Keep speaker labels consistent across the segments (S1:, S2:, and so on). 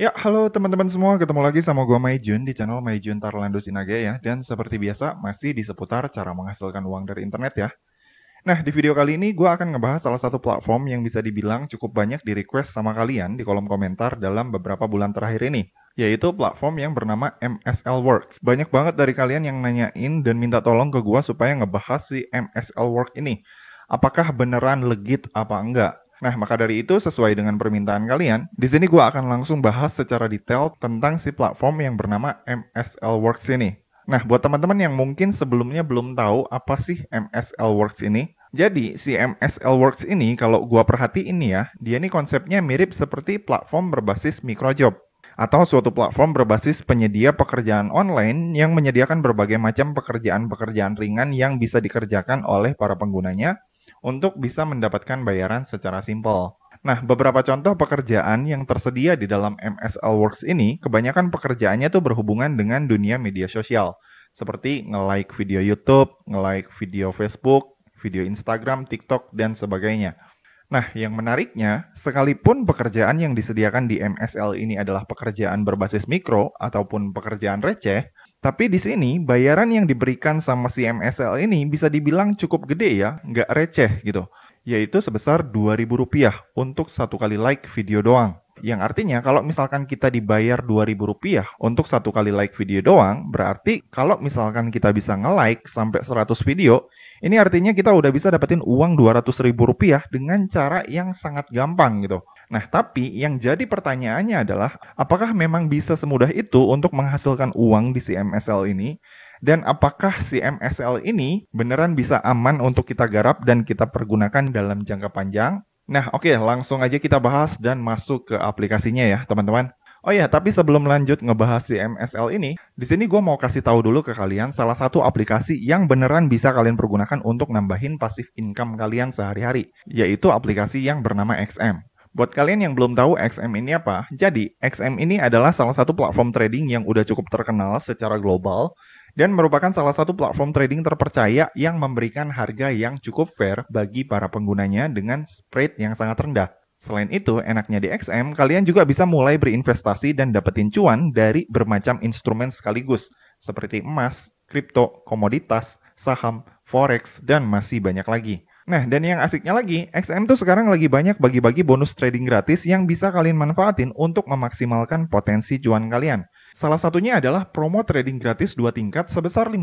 S1: Ya, halo teman-teman semua. Ketemu lagi sama gue Maijun di channel Maijun Tarlando Sinaga ya. Dan seperti biasa, masih di seputar cara menghasilkan uang dari internet ya. Nah, di video kali ini gue akan ngebahas salah satu platform yang bisa dibilang cukup banyak di request sama kalian di kolom komentar dalam beberapa bulan terakhir ini, yaitu platform yang bernama MSL Works. Banyak banget dari kalian yang nanyain dan minta tolong ke gue supaya ngebahas si MSL Work ini. Apakah beneran legit apa enggak? Nah, maka dari itu sesuai dengan permintaan kalian, di sini gue akan langsung bahas secara detail tentang si platform yang bernama MSL Works ini. Nah, buat teman-teman yang mungkin sebelumnya belum tahu apa sih MSL Works ini, jadi si MSL Works ini kalau gue perhati ini ya, dia ini konsepnya mirip seperti platform berbasis microjob atau suatu platform berbasis penyedia pekerjaan online yang menyediakan berbagai macam pekerjaan-pekerjaan ringan yang bisa dikerjakan oleh para penggunanya untuk bisa mendapatkan bayaran secara simpel. Nah, beberapa contoh pekerjaan yang tersedia di dalam MSL Works ini, kebanyakan pekerjaannya tuh berhubungan dengan dunia media sosial, seperti nge-like video YouTube, nge-like video Facebook, video Instagram, TikTok, dan sebagainya. Nah, yang menariknya, sekalipun pekerjaan yang disediakan di MSL ini adalah pekerjaan berbasis mikro ataupun pekerjaan receh, tapi di sini bayaran yang diberikan sama si MSL ini bisa dibilang cukup gede ya, nggak receh gitu, yaitu sebesar rp rupiah untuk satu kali like video doang. Yang artinya kalau misalkan kita dibayar 2000 rupiah untuk satu kali like video doang, berarti kalau misalkan kita bisa nge-like sampai 100 video, ini artinya kita udah bisa dapetin uang Rp200.000 dengan cara yang sangat gampang gitu. Nah, tapi yang jadi pertanyaannya adalah apakah memang bisa semudah itu untuk menghasilkan uang di CMSL ini? Dan apakah CMSL ini beneran bisa aman untuk kita garap dan kita pergunakan dalam jangka panjang? Nah, oke, okay, langsung aja kita bahas dan masuk ke aplikasinya ya, teman-teman. Oh ya, tapi sebelum lanjut ngebahas si MSL ini, di sini gue mau kasih tahu dulu ke kalian salah satu aplikasi yang beneran bisa kalian pergunakan untuk nambahin pasif income kalian sehari-hari, yaitu aplikasi yang bernama XM. Buat kalian yang belum tahu XM ini apa, jadi XM ini adalah salah satu platform trading yang udah cukup terkenal secara global dan merupakan salah satu platform trading terpercaya yang memberikan harga yang cukup fair bagi para penggunanya dengan spread yang sangat rendah. Selain itu, enaknya di XM, kalian juga bisa mulai berinvestasi dan dapetin cuan dari bermacam instrumen sekaligus, seperti emas, kripto, komoditas, saham, forex, dan masih banyak lagi. Nah, dan yang asiknya lagi, XM tuh sekarang lagi banyak bagi-bagi bonus trading gratis yang bisa kalian manfaatin untuk memaksimalkan potensi cuan kalian. Salah satunya adalah promo trading gratis dua tingkat sebesar 50%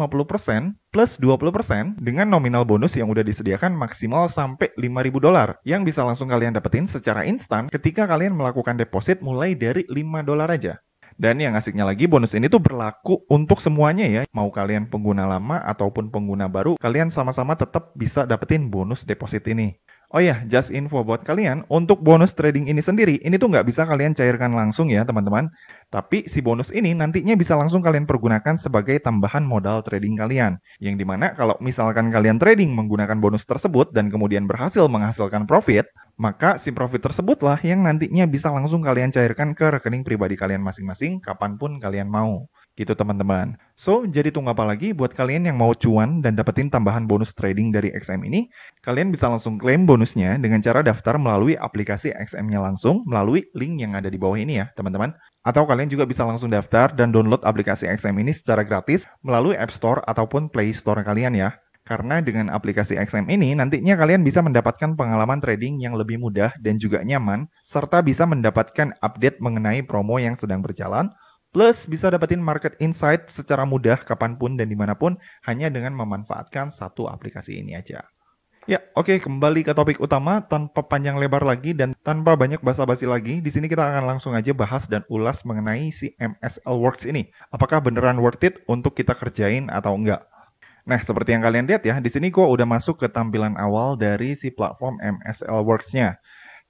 S1: plus 20% dengan nominal bonus yang udah disediakan maksimal sampai 5.000 dolar yang bisa langsung kalian dapetin secara instan ketika kalian melakukan deposit mulai dari 5 dolar aja. Dan yang asiknya lagi, bonus ini tuh berlaku untuk semuanya ya. Mau kalian pengguna lama ataupun pengguna baru, kalian sama-sama tetap bisa dapetin bonus deposit ini. Oh ya, just info buat kalian, untuk bonus trading ini sendiri, ini tuh nggak bisa kalian cairkan langsung ya teman-teman. Tapi si bonus ini nantinya bisa langsung kalian pergunakan sebagai tambahan modal trading kalian. Yang dimana kalau misalkan kalian trading menggunakan bonus tersebut dan kemudian berhasil menghasilkan profit, maka si profit tersebutlah yang nantinya bisa langsung kalian cairkan ke rekening pribadi kalian masing-masing kapanpun kalian mau gitu teman-teman. So, jadi tunggu apa lagi buat kalian yang mau cuan dan dapetin tambahan bonus trading dari XM ini, kalian bisa langsung klaim bonusnya dengan cara daftar melalui aplikasi XM-nya langsung melalui link yang ada di bawah ini ya, teman-teman. Atau kalian juga bisa langsung daftar dan download aplikasi XM ini secara gratis melalui App Store ataupun Play Store kalian ya. Karena dengan aplikasi XM ini, nantinya kalian bisa mendapatkan pengalaman trading yang lebih mudah dan juga nyaman, serta bisa mendapatkan update mengenai promo yang sedang berjalan, Plus bisa dapetin market insight secara mudah kapanpun dan dimanapun hanya dengan memanfaatkan satu aplikasi ini aja. Ya, oke, okay, kembali ke topik utama tanpa panjang lebar lagi dan tanpa banyak basa-basi lagi. Di sini kita akan langsung aja bahas dan ulas mengenai si MSL Works ini. Apakah beneran worth it untuk kita kerjain atau enggak? Nah, seperti yang kalian lihat ya, di sini gua udah masuk ke tampilan awal dari si platform MSL Works-nya.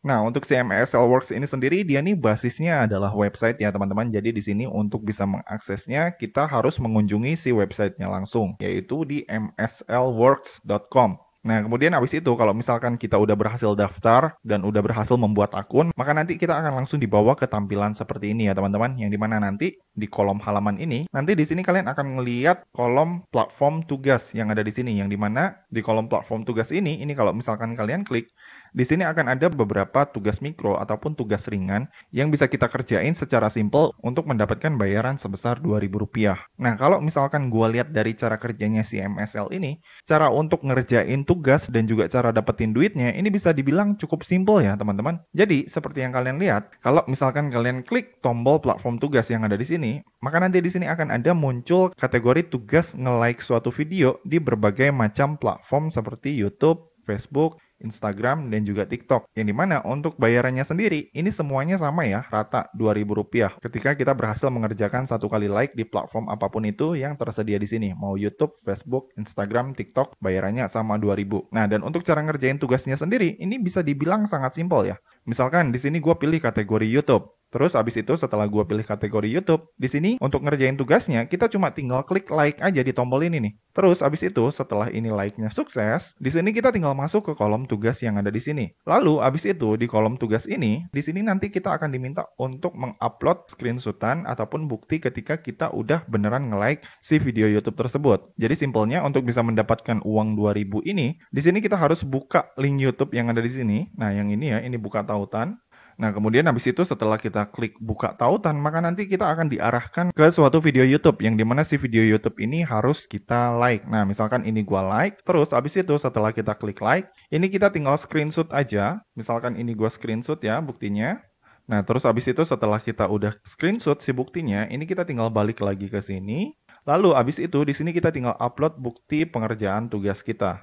S1: Nah, untuk CMS Works ini sendiri dia nih basisnya adalah website ya teman-teman. Jadi di sini untuk bisa mengaksesnya kita harus mengunjungi si websitenya langsung yaitu di mslworks.com. Nah, kemudian habis itu kalau misalkan kita udah berhasil daftar dan udah berhasil membuat akun, maka nanti kita akan langsung dibawa ke tampilan seperti ini ya teman-teman, yang dimana nanti di kolom halaman ini, nanti di sini kalian akan melihat kolom platform tugas yang ada di sini, yang dimana di kolom platform tugas ini, ini kalau misalkan kalian klik, di sini akan ada beberapa tugas mikro ataupun tugas ringan yang bisa kita kerjain secara simpel untuk mendapatkan bayaran sebesar Rp2.000. Nah, kalau misalkan gue lihat dari cara kerjanya si MSL ini, cara untuk ngerjain tugas dan juga cara dapetin duitnya ini bisa dibilang cukup simpel ya teman-teman. Jadi, seperti yang kalian lihat, kalau misalkan kalian klik tombol platform tugas yang ada di sini, maka nanti di sini akan ada muncul kategori tugas nge-like suatu video di berbagai macam platform seperti YouTube, Facebook, Instagram, dan juga TikTok. Yang dimana untuk bayarannya sendiri, ini semuanya sama ya, rata Rp2.000 ketika kita berhasil mengerjakan satu kali like di platform apapun itu yang tersedia di sini. Mau YouTube, Facebook, Instagram, TikTok, bayarannya sama Rp2.000. Nah, dan untuk cara ngerjain tugasnya sendiri, ini bisa dibilang sangat simpel ya. Misalkan di sini gue pilih kategori YouTube. Terus abis itu setelah gue pilih kategori YouTube, di sini untuk ngerjain tugasnya kita cuma tinggal klik like aja di tombol ini nih. Terus abis itu setelah ini like-nya sukses, di sini kita tinggal masuk ke kolom tugas yang ada di sini. Lalu abis itu di kolom tugas ini, di sini nanti kita akan diminta untuk mengupload screenshotan ataupun bukti ketika kita udah beneran nge-like si video YouTube tersebut. Jadi simpelnya untuk bisa mendapatkan uang 2000 ini, di sini kita harus buka link YouTube yang ada di sini. Nah, yang ini ya, ini buka tautan. Nah, kemudian habis itu setelah kita klik buka tautan, maka nanti kita akan diarahkan ke suatu video YouTube yang dimana si video YouTube ini harus kita like. Nah, misalkan ini gua like, terus habis itu setelah kita klik like, ini kita tinggal screenshot aja. Misalkan ini gua screenshot ya buktinya. Nah, terus habis itu setelah kita udah screenshot si buktinya, ini kita tinggal balik lagi ke sini. Lalu habis itu di sini kita tinggal upload bukti pengerjaan tugas kita.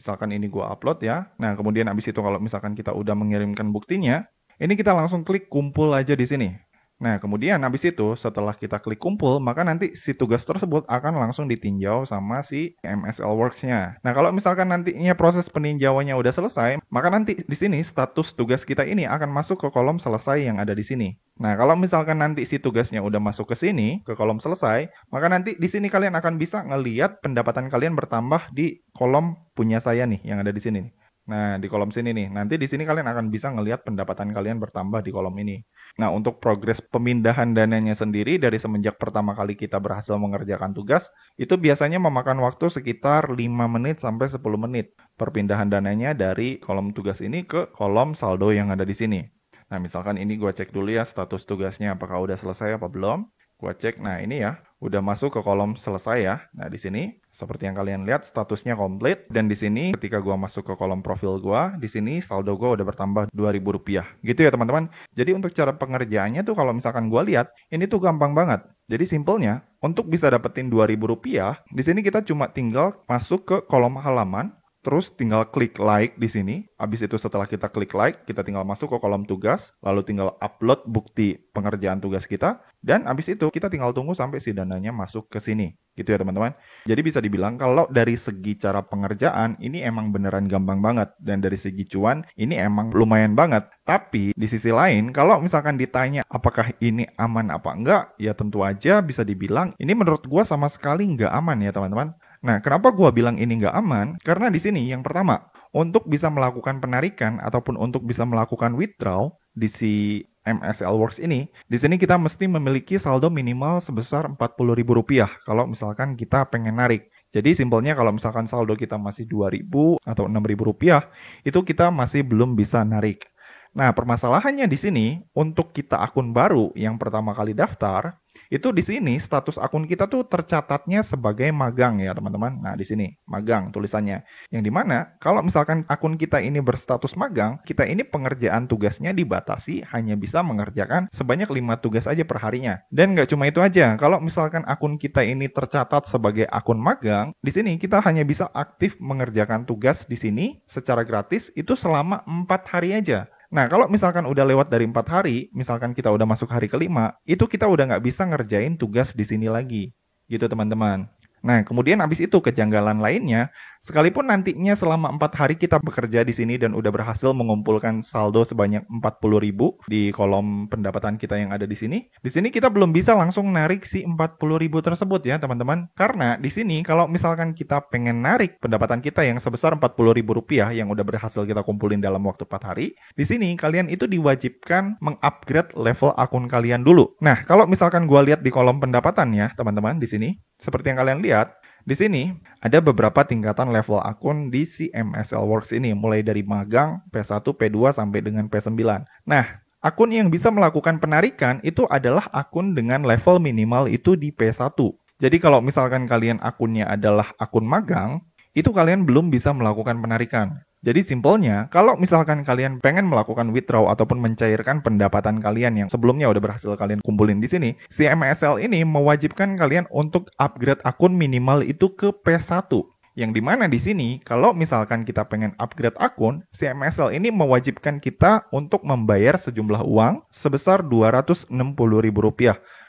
S1: Misalkan ini gua upload ya. Nah, kemudian habis itu kalau misalkan kita udah mengirimkan buktinya, ini kita langsung klik kumpul aja di sini. Nah, kemudian habis itu setelah kita klik kumpul, maka nanti si tugas tersebut akan langsung ditinjau sama si MSL Works-nya. Nah, kalau misalkan nantinya proses peninjauannya udah selesai, maka nanti di sini status tugas kita ini akan masuk ke kolom selesai yang ada di sini. Nah, kalau misalkan nanti si tugasnya udah masuk ke sini, ke kolom selesai, maka nanti di sini kalian akan bisa ngeliat pendapatan kalian bertambah di kolom punya saya nih yang ada di sini. Nah, di kolom sini nih. Nanti di sini kalian akan bisa ngelihat pendapatan kalian bertambah di kolom ini. Nah, untuk progres pemindahan dananya sendiri dari semenjak pertama kali kita berhasil mengerjakan tugas, itu biasanya memakan waktu sekitar 5 menit sampai 10 menit perpindahan dananya dari kolom tugas ini ke kolom saldo yang ada di sini. Nah, misalkan ini gue cek dulu ya status tugasnya apakah udah selesai apa belum. Gua cek, nah ini ya, udah masuk ke kolom selesai ya. Nah di sini, seperti yang kalian lihat, statusnya komplit. Dan di sini, ketika gua masuk ke kolom profil gua, di sini saldo gua udah bertambah Rp2.000. Gitu ya teman-teman. Jadi untuk cara pengerjaannya tuh kalau misalkan gua lihat, ini tuh gampang banget. Jadi simpelnya, untuk bisa dapetin Rp2.000, di sini kita cuma tinggal masuk ke kolom halaman, Terus tinggal klik like di sini. Habis itu setelah kita klik like, kita tinggal masuk ke kolom tugas, lalu tinggal upload bukti pengerjaan tugas kita. Dan habis itu kita tinggal tunggu sampai si dananya masuk ke sini. Gitu ya teman-teman. Jadi bisa dibilang kalau dari segi cara pengerjaan ini emang beneran gampang banget. Dan dari segi cuan ini emang lumayan banget. Tapi di sisi lain kalau misalkan ditanya apakah ini aman apa enggak. Ya tentu aja bisa dibilang ini menurut gua sama sekali nggak aman ya teman-teman. Nah, kenapa gua bilang ini nggak aman? Karena di sini yang pertama, untuk bisa melakukan penarikan ataupun untuk bisa melakukan withdraw, di si MSL Works ini, di sini kita mesti memiliki saldo minimal sebesar Rp40.000 kalau misalkan kita pengen narik. Jadi simpelnya kalau misalkan saldo kita masih 2000 atau 6000 rupiah, itu kita masih belum bisa narik. Nah, permasalahannya di sini untuk kita akun baru yang pertama kali daftar, itu di sini status akun kita tuh tercatatnya sebagai magang ya, teman-teman. Nah, di sini magang tulisannya. Yang dimana kalau misalkan akun kita ini berstatus magang, kita ini pengerjaan tugasnya dibatasi hanya bisa mengerjakan sebanyak 5 tugas aja perharinya. Dan nggak cuma itu aja, kalau misalkan akun kita ini tercatat sebagai akun magang, di sini kita hanya bisa aktif mengerjakan tugas di sini secara gratis itu selama 4 hari aja. Nah, kalau misalkan udah lewat dari empat hari, misalkan kita udah masuk hari kelima, itu kita udah nggak bisa ngerjain tugas di sini lagi, gitu teman-teman. Nah, kemudian habis itu kejanggalan lainnya, sekalipun nantinya selama empat hari kita bekerja di sini dan udah berhasil mengumpulkan saldo sebanyak puluh ribu di kolom pendapatan kita yang ada di sini, di sini kita belum bisa langsung narik si puluh ribu tersebut ya teman-teman. Karena di sini kalau misalkan kita pengen narik pendapatan kita yang sebesar rp ribu rupiah yang udah berhasil kita kumpulin dalam waktu empat hari, di sini kalian itu diwajibkan mengupgrade level akun kalian dulu. Nah, kalau misalkan gua lihat di kolom pendapatan ya teman-teman di sini, seperti yang kalian lihat, di sini ada beberapa tingkatan level akun di CMSL Works ini, mulai dari magang, P1, P2, sampai dengan P9. Nah, akun yang bisa melakukan penarikan itu adalah akun dengan level minimal itu di P1. Jadi kalau misalkan kalian akunnya adalah akun magang, itu kalian belum bisa melakukan penarikan. Jadi simpelnya, kalau misalkan kalian pengen melakukan withdraw ataupun mencairkan pendapatan kalian yang sebelumnya udah berhasil kalian kumpulin di sini, si MSL ini mewajibkan kalian untuk upgrade akun minimal itu ke P1. Yang dimana di sini, kalau misalkan kita pengen upgrade akun, si MSL ini mewajibkan kita untuk membayar sejumlah uang sebesar Rp260.000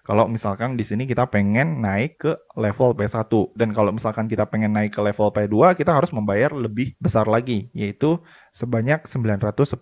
S1: kalau misalkan di sini kita pengen naik ke level P1 dan kalau misalkan kita pengen naik ke level P2 kita harus membayar lebih besar lagi yaitu sebanyak 910.000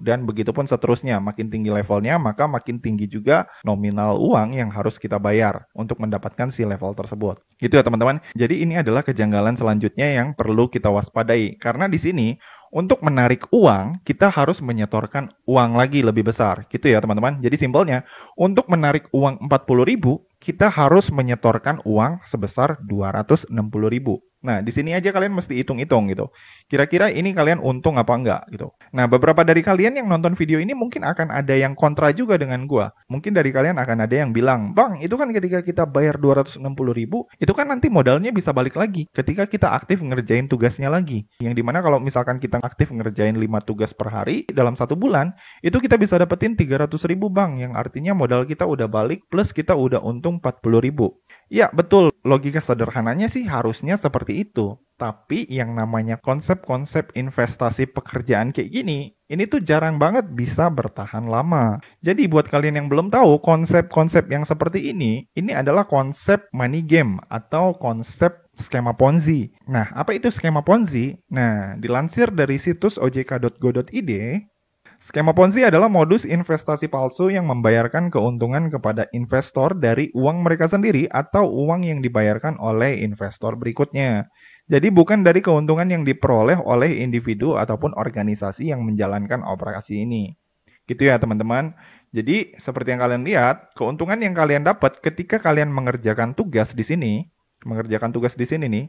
S1: dan begitu pun seterusnya makin tinggi levelnya maka makin tinggi juga nominal uang yang harus kita bayar untuk mendapatkan si level tersebut. Gitu ya teman-teman. Jadi ini adalah kejanggalan selanjutnya yang perlu kita waspadai karena di sini untuk menarik uang, kita harus menyetorkan uang lagi lebih besar. Gitu ya teman-teman. Jadi simpelnya, untuk menarik uang 40 ribu, kita harus menyetorkan uang sebesar 260 ribu. Nah, di sini aja kalian mesti hitung-hitung gitu. Kira-kira ini kalian untung apa enggak gitu. Nah, beberapa dari kalian yang nonton video ini mungkin akan ada yang kontra juga dengan gua. Mungkin dari kalian akan ada yang bilang, "Bang, itu kan ketika kita bayar puluh ribu, itu kan nanti modalnya bisa balik lagi ketika kita aktif ngerjain tugasnya lagi." Yang dimana kalau misalkan kita aktif ngerjain 5 tugas per hari dalam satu bulan, itu kita bisa dapetin ratus ribu, Bang, yang artinya modal kita udah balik plus kita udah untung puluh ribu. Ya, betul. Logika sederhananya sih harusnya seperti itu. Tapi yang namanya konsep-konsep investasi pekerjaan kayak gini, ini tuh jarang banget bisa bertahan lama. Jadi buat kalian yang belum tahu, konsep-konsep yang seperti ini, ini adalah konsep money game atau konsep skema Ponzi. Nah, apa itu skema Ponzi? Nah, dilansir dari situs ojk.go.id, Skema Ponzi adalah modus investasi palsu yang membayarkan keuntungan kepada investor dari uang mereka sendiri atau uang yang dibayarkan oleh investor berikutnya. Jadi bukan dari keuntungan yang diperoleh oleh individu ataupun organisasi yang menjalankan operasi ini. Gitu ya teman-teman. Jadi seperti yang kalian lihat, keuntungan yang kalian dapat ketika kalian mengerjakan tugas di sini, mengerjakan tugas di sini nih,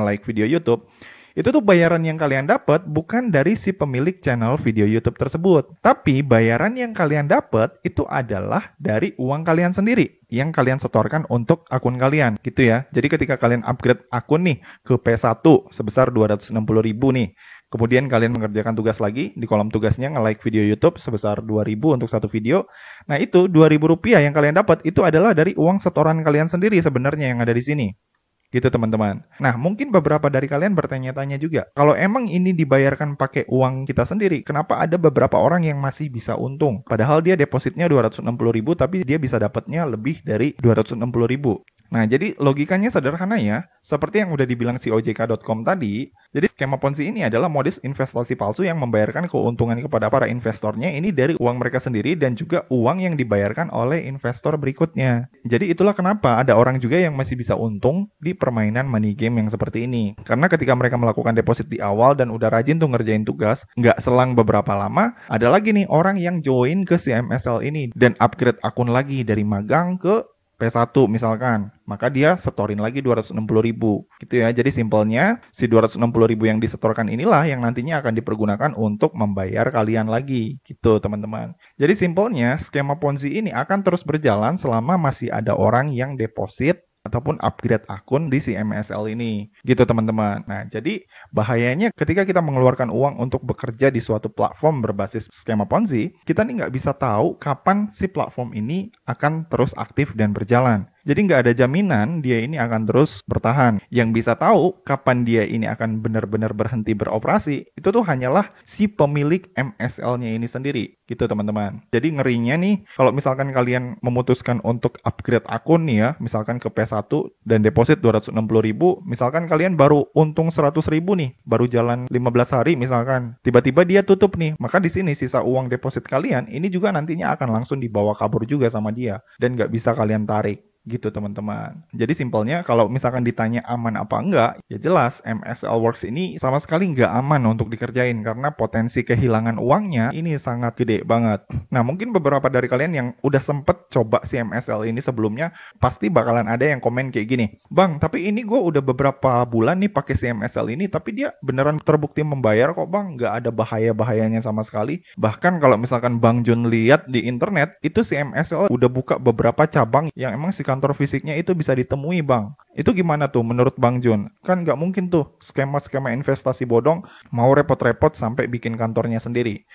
S1: nge-like video YouTube, itu tuh bayaran yang kalian dapat bukan dari si pemilik channel video YouTube tersebut, tapi bayaran yang kalian dapat itu adalah dari uang kalian sendiri yang kalian setorkan untuk akun kalian gitu ya. Jadi ketika kalian upgrade akun nih ke P1 sebesar 260 ribu nih. Kemudian kalian mengerjakan tugas lagi di kolom tugasnya nge-like video YouTube sebesar 2000 untuk satu video. Nah, itu 2000 rupiah yang kalian dapat itu adalah dari uang setoran kalian sendiri sebenarnya yang ada di sini gitu teman-teman. Nah, mungkin beberapa dari kalian bertanya-tanya juga, kalau emang ini dibayarkan pakai uang kita sendiri, kenapa ada beberapa orang yang masih bisa untung? Padahal dia depositnya 260 ribu, tapi dia bisa dapatnya lebih dari 260 ribu. Nah, jadi logikanya sederhana ya. Seperti yang udah dibilang si ojk.com tadi, jadi skema ponzi ini adalah modus investasi palsu yang membayarkan keuntungan kepada para investornya ini dari uang mereka sendiri dan juga uang yang dibayarkan oleh investor berikutnya. Jadi itulah kenapa ada orang juga yang masih bisa untung di permainan money game yang seperti ini. Karena ketika mereka melakukan deposit di awal dan udah rajin tuh ngerjain tugas, nggak selang beberapa lama, ada lagi nih orang yang join ke CMSL ini dan upgrade akun lagi dari magang ke P1 misalkan, maka dia setorin lagi 260 ribu gitu ya. Jadi simpelnya si 260 ribu yang disetorkan inilah yang nantinya akan dipergunakan untuk membayar kalian lagi gitu teman-teman. Jadi simpelnya skema ponzi ini akan terus berjalan selama masih ada orang yang deposit ataupun upgrade akun di si MSL ini gitu teman-teman. Nah, jadi bahayanya ketika kita mengeluarkan uang untuk bekerja di suatu platform berbasis skema Ponzi, kita nih nggak bisa tahu kapan si platform ini akan terus aktif dan berjalan. Jadi nggak ada jaminan dia ini akan terus bertahan. Yang bisa tahu kapan dia ini akan benar-benar berhenti beroperasi, itu tuh hanyalah si pemilik MSL-nya ini sendiri. Gitu teman-teman. Jadi ngerinya nih, kalau misalkan kalian memutuskan untuk upgrade akun nih ya, misalkan ke P1 dan deposit 260 ribu, misalkan kalian baru untung 100 ribu nih, baru jalan 15 hari misalkan, tiba-tiba dia tutup nih, maka di sini sisa uang deposit kalian ini juga nantinya akan langsung dibawa kabur juga sama dia dan nggak bisa kalian tarik gitu teman-teman. Jadi simpelnya kalau misalkan ditanya aman apa enggak, ya jelas MSL Works ini sama sekali enggak aman untuk dikerjain karena potensi kehilangan uangnya ini sangat gede banget. Nah mungkin beberapa dari kalian yang udah sempet coba si MSL ini sebelumnya pasti bakalan ada yang komen kayak gini, Bang tapi ini gue udah beberapa bulan nih pakai si MSL ini tapi dia beneran terbukti membayar kok Bang, nggak ada bahaya-bahayanya sama sekali. Bahkan kalau misalkan Bang Jun lihat di internet itu si MSL udah buka beberapa cabang yang emang si kantor fisiknya itu bisa ditemui bang. Itu gimana tuh menurut Bang Jun? Kan nggak mungkin tuh skema-skema investasi bodong mau repot-repot sampai bikin kantornya sendiri.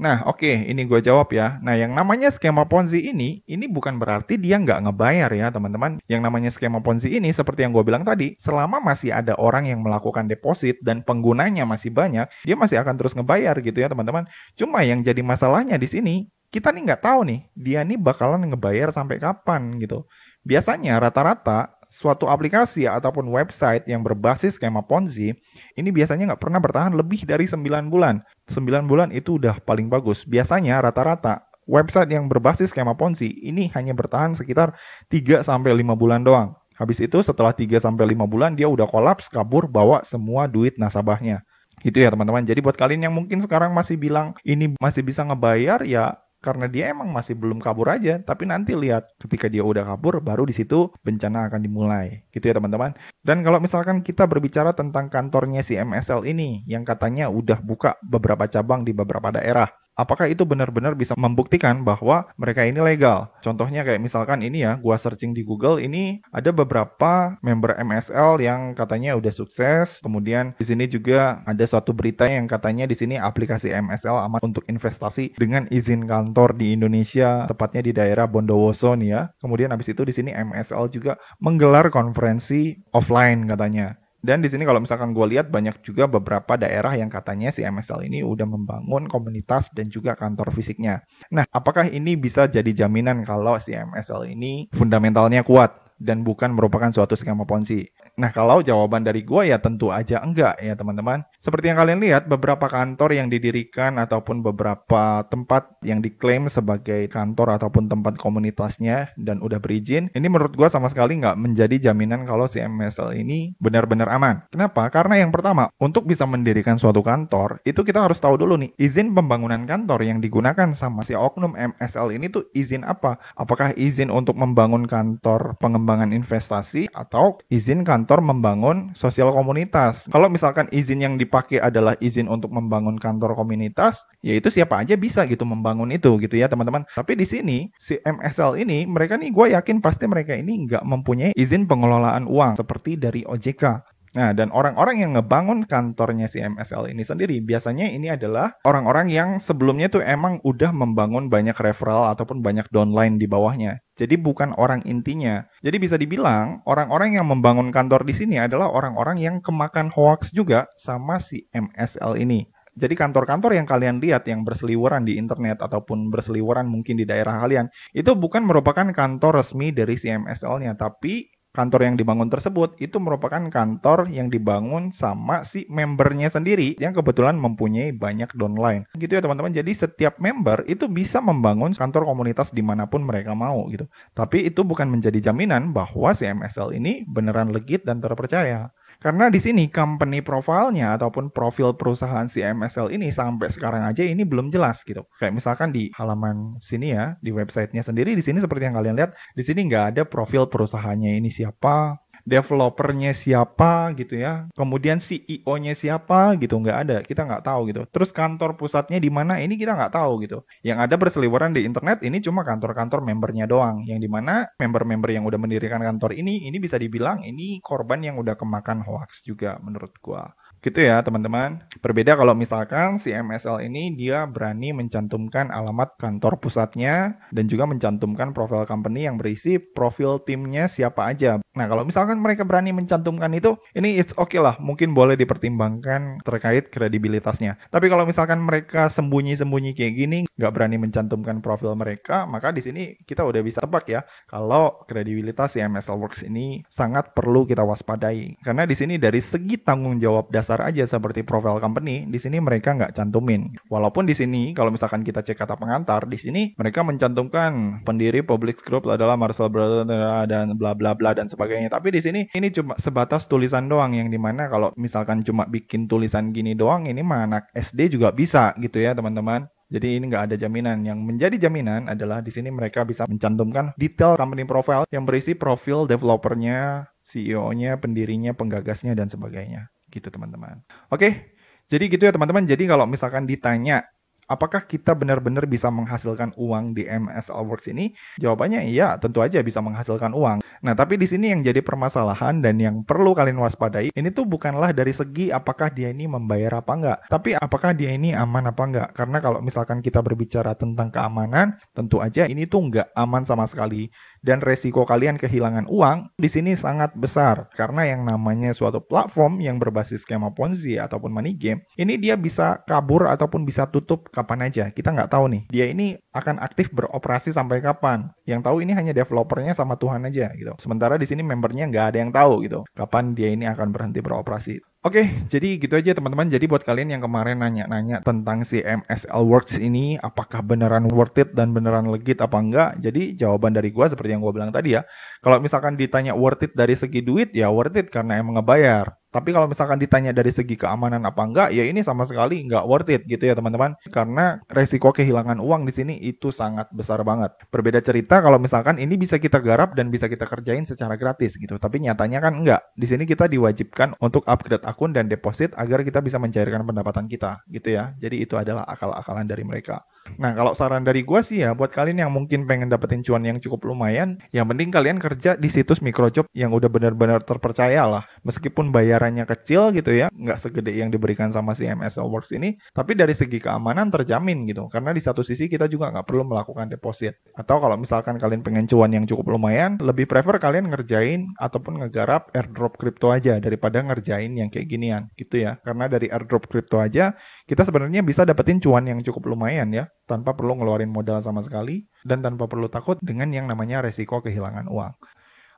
S1: Nah, oke, okay, ini gue jawab ya. Nah, yang namanya skema Ponzi ini, ini bukan berarti dia nggak ngebayar ya, teman-teman. Yang namanya skema Ponzi ini, seperti yang gue bilang tadi, selama masih ada orang yang melakukan deposit dan penggunanya masih banyak, dia masih akan terus ngebayar gitu ya, teman-teman. Cuma yang jadi masalahnya di sini, kita nih nggak tahu nih, dia nih bakalan ngebayar sampai kapan gitu. Biasanya rata-rata suatu aplikasi ataupun website yang berbasis skema Ponzi, ini biasanya nggak pernah bertahan lebih dari 9 bulan. 9 bulan itu udah paling bagus. Biasanya rata-rata website yang berbasis skema Ponzi ini hanya bertahan sekitar 3 sampai 5 bulan doang. Habis itu setelah 3 sampai 5 bulan dia udah kolaps, kabur, bawa semua duit nasabahnya. Gitu ya teman-teman. Jadi buat kalian yang mungkin sekarang masih bilang ini masih bisa ngebayar ya karena dia emang masih belum kabur aja tapi nanti lihat ketika dia udah kabur baru di situ bencana akan dimulai gitu ya teman-teman dan kalau misalkan kita berbicara tentang kantornya si MSL ini yang katanya udah buka beberapa cabang di beberapa daerah apakah itu benar-benar bisa membuktikan bahwa mereka ini legal. Contohnya kayak misalkan ini ya, gua searching di Google ini ada beberapa member MSL yang katanya udah sukses. Kemudian di sini juga ada suatu berita yang katanya di sini aplikasi MSL aman untuk investasi dengan izin kantor di Indonesia, tepatnya di daerah Bondowoso nih ya. Kemudian habis itu di sini MSL juga menggelar konferensi offline katanya. Dan di sini kalau misalkan gue lihat banyak juga beberapa daerah yang katanya si MSL ini udah membangun komunitas dan juga kantor fisiknya. Nah, apakah ini bisa jadi jaminan kalau si MSL ini fundamentalnya kuat? dan bukan merupakan suatu skema ponzi. Nah, kalau jawaban dari gue ya tentu aja enggak ya teman-teman. Seperti yang kalian lihat, beberapa kantor yang didirikan ataupun beberapa tempat yang diklaim sebagai kantor ataupun tempat komunitasnya dan udah berizin, ini menurut gue sama sekali nggak menjadi jaminan kalau si MSL ini benar-benar aman. Kenapa? Karena yang pertama, untuk bisa mendirikan suatu kantor, itu kita harus tahu dulu nih, izin pembangunan kantor yang digunakan sama si oknum MSL ini tuh izin apa? Apakah izin untuk membangun kantor pengembangan pengembangan investasi atau izin kantor membangun sosial komunitas. Kalau misalkan izin yang dipakai adalah izin untuk membangun kantor komunitas, yaitu siapa aja bisa gitu membangun itu gitu ya teman-teman. Tapi di sini si MSL ini mereka nih gue yakin pasti mereka ini nggak mempunyai izin pengelolaan uang seperti dari OJK. Nah, dan orang-orang yang ngebangun kantornya si MSL ini sendiri biasanya ini adalah orang-orang yang sebelumnya tuh emang udah membangun banyak referral ataupun banyak downline di bawahnya. Jadi bukan orang intinya. Jadi bisa dibilang orang-orang yang membangun kantor di sini adalah orang-orang yang kemakan hoax juga sama si MSL ini. Jadi kantor-kantor yang kalian lihat yang berseliweran di internet ataupun berseliweran mungkin di daerah kalian, itu bukan merupakan kantor resmi dari si MSL-nya, tapi kantor yang dibangun tersebut itu merupakan kantor yang dibangun sama si membernya sendiri yang kebetulan mempunyai banyak downline. Gitu ya teman-teman. Jadi setiap member itu bisa membangun kantor komunitas dimanapun mereka mau gitu. Tapi itu bukan menjadi jaminan bahwa si MSL ini beneran legit dan terpercaya. Karena di sini company profile-nya ataupun profil perusahaan si MSL ini sampai sekarang aja ini belum jelas gitu. Kayak misalkan di halaman sini ya, di websitenya sendiri di sini seperti yang kalian lihat, di sini nggak ada profil perusahaannya ini siapa, developernya siapa gitu ya, kemudian CEO-nya siapa gitu nggak ada, kita nggak tahu gitu. Terus kantor pusatnya di mana ini kita nggak tahu gitu. Yang ada berseliweran di internet ini cuma kantor-kantor membernya doang, yang dimana member-member yang udah mendirikan kantor ini, ini bisa dibilang ini korban yang udah kemakan hoax juga menurut gua. Gitu ya teman-teman. Berbeda kalau misalkan si MSL ini dia berani mencantumkan alamat kantor pusatnya dan juga mencantumkan profil company yang berisi profil timnya siapa aja. Nah kalau misalkan mereka berani mencantumkan itu, ini it's okay lah. Mungkin boleh dipertimbangkan terkait kredibilitasnya. Tapi kalau misalkan mereka sembunyi-sembunyi kayak gini, nggak berani mencantumkan profil mereka, maka di sini kita udah bisa tebak ya kalau kredibilitas si MSL Works ini sangat perlu kita waspadai. Karena di sini dari segi tanggung jawab dasar dasar aja seperti profile company, di sini mereka nggak cantumin. Walaupun di sini kalau misalkan kita cek kata pengantar, di sini mereka mencantumkan pendiri public group adalah Marcel Brother dan bla bla bla dan sebagainya. Tapi di sini ini cuma sebatas tulisan doang yang dimana kalau misalkan cuma bikin tulisan gini doang ini mah anak SD juga bisa gitu ya teman-teman. Jadi ini nggak ada jaminan. Yang menjadi jaminan adalah di sini mereka bisa mencantumkan detail company profile yang berisi profil developernya, CEO-nya, pendirinya, penggagasnya, dan sebagainya gitu teman-teman. Oke, jadi gitu ya teman-teman. Jadi kalau misalkan ditanya apakah kita benar-benar bisa menghasilkan uang di MSL Works ini? Jawabannya iya, tentu aja bisa menghasilkan uang. Nah, tapi di sini yang jadi permasalahan dan yang perlu kalian waspadai, ini tuh bukanlah dari segi apakah dia ini membayar apa enggak, tapi apakah dia ini aman apa enggak. Karena kalau misalkan kita berbicara tentang keamanan, tentu aja ini tuh enggak aman sama sekali dan resiko kalian kehilangan uang di sini sangat besar karena yang namanya suatu platform yang berbasis skema ponzi ataupun money game ini dia bisa kabur ataupun bisa tutup kapan aja kita nggak tahu nih dia ini akan aktif beroperasi sampai kapan yang tahu ini hanya developernya sama Tuhan aja gitu sementara di sini membernya nggak ada yang tahu gitu kapan dia ini akan berhenti beroperasi Oke, jadi gitu aja teman-teman. Jadi buat kalian yang kemarin nanya-nanya tentang si MSL Works ini, apakah beneran worth it dan beneran legit apa enggak? Jadi jawaban dari gua seperti yang gua bilang tadi ya. Kalau misalkan ditanya worth it dari segi duit, ya worth it karena emang ngebayar. Tapi kalau misalkan ditanya dari segi keamanan apa enggak, ya ini sama sekali enggak worth it gitu ya teman-teman. Karena resiko kehilangan uang di sini itu sangat besar banget. Berbeda cerita kalau misalkan ini bisa kita garap dan bisa kita kerjain secara gratis gitu. Tapi nyatanya kan enggak. Di sini kita diwajibkan untuk upgrade akun dan deposit agar kita bisa mencairkan pendapatan kita gitu ya. Jadi itu adalah akal-akalan dari mereka. Nah, kalau saran dari gue sih ya, buat kalian yang mungkin pengen dapetin cuan yang cukup lumayan, yang penting kalian kerja di situs microjob yang udah benar-benar terpercaya lah. Meskipun bayar anggarannya kecil gitu ya, nggak segede yang diberikan sama si MSL Works ini, tapi dari segi keamanan terjamin gitu. Karena di satu sisi kita juga nggak perlu melakukan deposit. Atau kalau misalkan kalian pengen cuan yang cukup lumayan, lebih prefer kalian ngerjain ataupun ngegarap airdrop crypto aja daripada ngerjain yang kayak ginian gitu ya. Karena dari airdrop crypto aja, kita sebenarnya bisa dapetin cuan yang cukup lumayan ya, tanpa perlu ngeluarin modal sama sekali, dan tanpa perlu takut dengan yang namanya resiko kehilangan uang.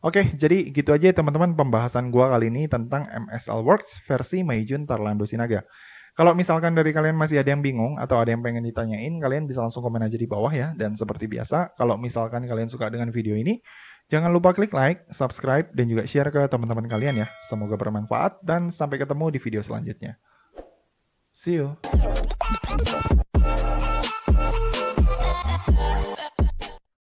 S1: Oke, jadi gitu aja teman-teman pembahasan gua kali ini tentang MSL Works versi Meijun Tarlando Sinaga. Kalau misalkan dari kalian masih ada yang bingung atau ada yang pengen ditanyain, kalian bisa langsung komen aja di bawah ya. Dan seperti biasa, kalau misalkan kalian suka dengan video ini, jangan lupa klik like, subscribe, dan juga share ke teman-teman kalian ya. Semoga bermanfaat dan sampai ketemu di video selanjutnya. See you!